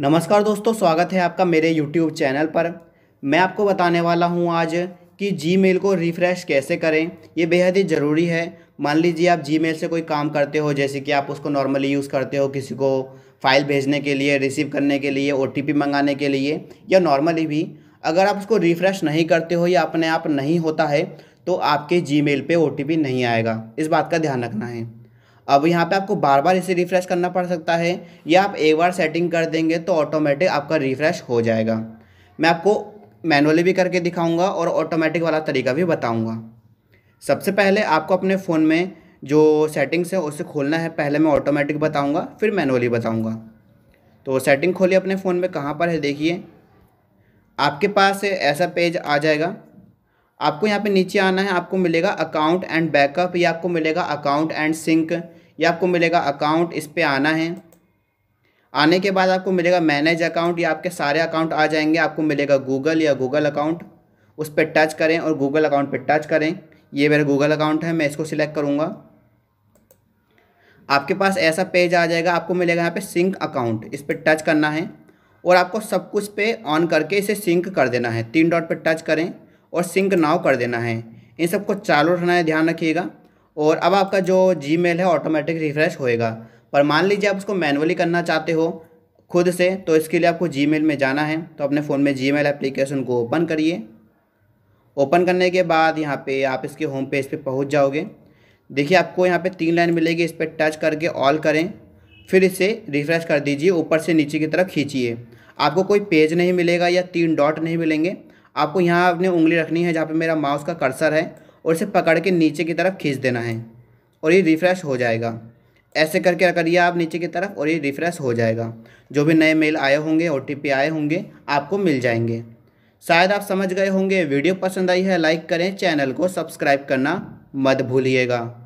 नमस्कार दोस्तों स्वागत है आपका मेरे YouTube चैनल पर मैं आपको बताने वाला हूं आज कि Gmail को रिफ़्रेश कैसे करें ये बेहद ही ज़रूरी है मान लीजिए आप Gmail से कोई काम करते हो जैसे कि आप उसको नॉर्मली यूज़ करते हो किसी को फ़ाइल भेजने के लिए रिसीव करने के लिए ओ मंगाने के लिए या नॉर्मली भी अगर आप उसको रिफ़्रेश नहीं करते हो या अपने आप नहीं होता है तो आपके जी मेल पर ओ नहीं आएगा इस बात का ध्यान रखना है अब यहाँ पे आपको बार बार इसे रिफ्रेश करना पड़ सकता है या आप एक बार सेटिंग कर देंगे तो ऑटोमेटिक आपका रिफ्रेश हो जाएगा मैं आपको मैनुअली भी करके दिखाऊंगा और ऑटोमेटिक वाला तरीका भी बताऊंगा सबसे पहले आपको अपने फ़ोन में जो सेटिंग्स है उसे खोलना है पहले मैं ऑटोमेटिक बताऊँगा फिर मैनुअली बताऊँगा तो सेटिंग खोलिए अपने फ़ोन में कहाँ पर है देखिए आपके पास ऐसा पेज आ जाएगा आपको यहाँ पे नीचे आना है आपको मिलेगा अकाउंट एंड बैकअप या आपको मिलेगा अकाउंट एंड सिंक या आपको मिलेगा अकाउंट इस पर आना है आने के बाद आपको मिलेगा मैनेज अकाउंट या आपके सारे अकाउंट आ जाएंगे आपको मिलेगा गूगल या गूगल अकाउंट उस पर टच करें और गूगल अकाउंट पर टच करें ये मेरा गूगल अकाउंट है मैं इसको सिलेक्ट करूँगा आपके पास ऐसा पेज आ जाएगा आपको मिलेगा यहाँ पे सिंक अकाउंट इस पर टच करना है और आपको सब कुछ पे ऑन करके इसे सिंक कर देना है तीन डॉट पे टच करें और सिंक नाव कर देना है इन सबको चालू रखना है ध्यान रखिएगा और अब आपका जो जी है ऑटोमेटिक रिफ्रेश होएगा पर मान लीजिए आप उसको मैनुअली करना चाहते हो खुद से तो इसके लिए आपको जी में जाना है तो अपने फ़ोन में जी एप्लीकेशन को ओपन करिए ओपन करने के बाद यहाँ पे आप इसके होम पेज पे पहुँच जाओगे देखिए आपको यहाँ पे तीन लाइन मिलेगी इस पर टच करके ऑल करें फिर इसे रिफ़्रेश कर दीजिए ऊपर से नीचे की तरफ खींचिए आपको कोई पेज नहीं मिलेगा या तीन डॉट नहीं मिलेंगे आपको यहाँ अपने उंगली रखनी है जहाँ पे मेरा माउस का कर्सर है और इसे पकड़ के नीचे की तरफ खींच देना है और ये रिफ़्रेश हो जाएगा ऐसे करके ये आप नीचे की तरफ और ये रिफ़्रेश हो जाएगा जो भी नए मेल आए होंगे ओ आए होंगे आपको मिल जाएंगे शायद आप समझ गए होंगे वीडियो पसंद आई है लाइक करें चैनल को सब्सक्राइब करना मत भूलिएगा